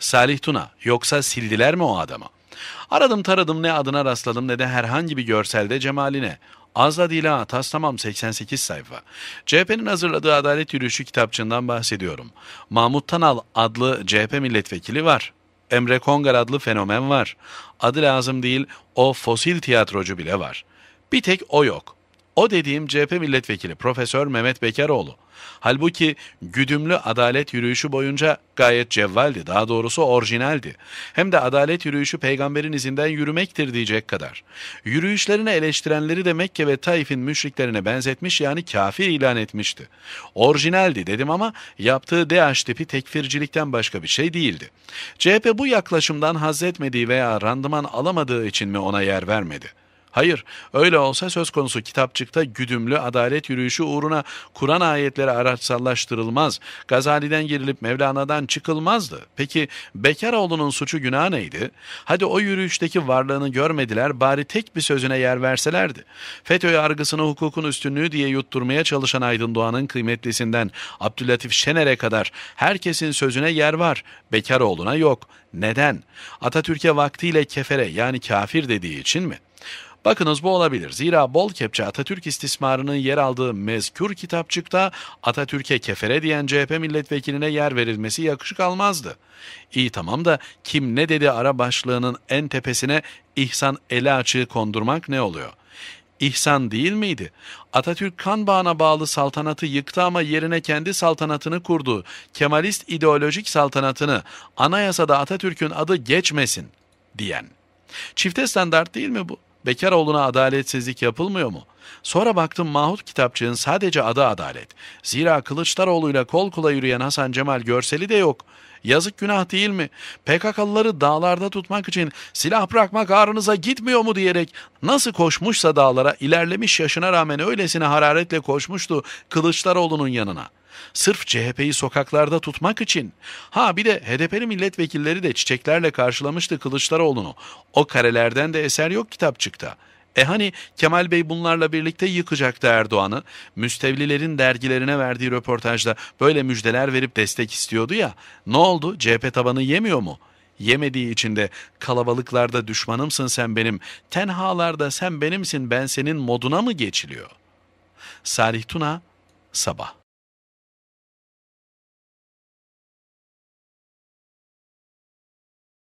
Salih Tuna yoksa sildiler mi o adamı? Aradım taradım ne adına rastladım ne de herhangi bir görselde cemaline. Azla değil ha, taslamam 88 sayfa. CHP'nin hazırladığı Adalet Yürüyüşü kitapçığından bahsediyorum. Mahmut Tanal adlı CHP milletvekili var. Emre Kongar adlı fenomen var. Adı lazım değil o fosil tiyatrocu bile var. Bir tek o yok. O dediğim CHP milletvekili Profesör Mehmet Bekaroğlu. Halbuki güdümlü adalet yürüyüşü boyunca gayet cevvaldi, daha doğrusu orijinaldi. Hem de adalet yürüyüşü peygamberin izinden yürümektir diyecek kadar. Yürüyüşlerini eleştirenleri de Mekke ve Taif'in müşriklerine benzetmiş yani kafir ilan etmişti. Orijinaldi dedim ama yaptığı DH tipi tekfircilikten başka bir şey değildi. CHP bu yaklaşımdan haz etmediği veya randıman alamadığı için mi ona yer vermedi? Hayır, öyle olsa söz konusu kitapçıkta güdümlü adalet yürüyüşü uğruna Kur'an ayetleri araçsallaştırılmaz, Gazali'den girilip Mevlana'dan çıkılmazdı. Peki Bekaroğlu'nun suçu günah neydi? Hadi o yürüyüşteki varlığını görmediler, bari tek bir sözüne yer verselerdi. FETÖ yargısını hukukun üstünlüğü diye yutturmaya çalışan Aydın Doğan'ın kıymetlisinden Abdülatif Şener'e kadar herkesin sözüne yer var, Bekaroğlu'na yok. Neden? Atatürk'e vaktiyle kefere yani kafir dediği için mi?'' Bakınız bu olabilir. Zira bol kepçe Atatürk istismarının yer aldığı mezkür kitapçıkta Atatürk'e kefere diyen CHP milletvekiline yer verilmesi yakışık almazdı. İyi tamam da kim ne dedi ara başlığının en tepesine İhsan eli açığı kondurmak ne oluyor? İhsan değil miydi? Atatürk kan bağına bağlı saltanatı yıktı ama yerine kendi saltanatını kurdu. Kemalist ideolojik saltanatını anayasada Atatürk'ün adı geçmesin diyen. Çifte standart değil mi bu? Bekar Bekaroğlu'na adaletsizlik yapılmıyor mu? Sonra baktım Mahut kitapçığın sadece adı adalet. Zira Kılıçdaroğlu'yla kol kola yürüyen Hasan Cemal görseli de yok. Yazık günah değil mi? PKK'lıları dağlarda tutmak için silah bırakmak ağrınıza gitmiyor mu diyerek nasıl koşmuşsa dağlara ilerlemiş yaşına rağmen öylesine hararetle koşmuştu Kılıçdaroğlu'nun yanına. Sırf CHP'yi sokaklarda tutmak için. Ha bir de HDP'li milletvekilleri de çiçeklerle karşılamıştı Kılıçdaroğlu'nu. O karelerden de eser yok kitapçıkta. E hani Kemal Bey bunlarla birlikte yıkacaktı Erdoğan'ı. Müstevlilerin dergilerine verdiği röportajda böyle müjdeler verip destek istiyordu ya. Ne oldu? CHP tabanı yemiyor mu? Yemediği için de kalabalıklarda düşmanımsın sen benim, tenhalarda sen benimsin ben senin moduna mı geçiliyor? Salih Tuna, Sabah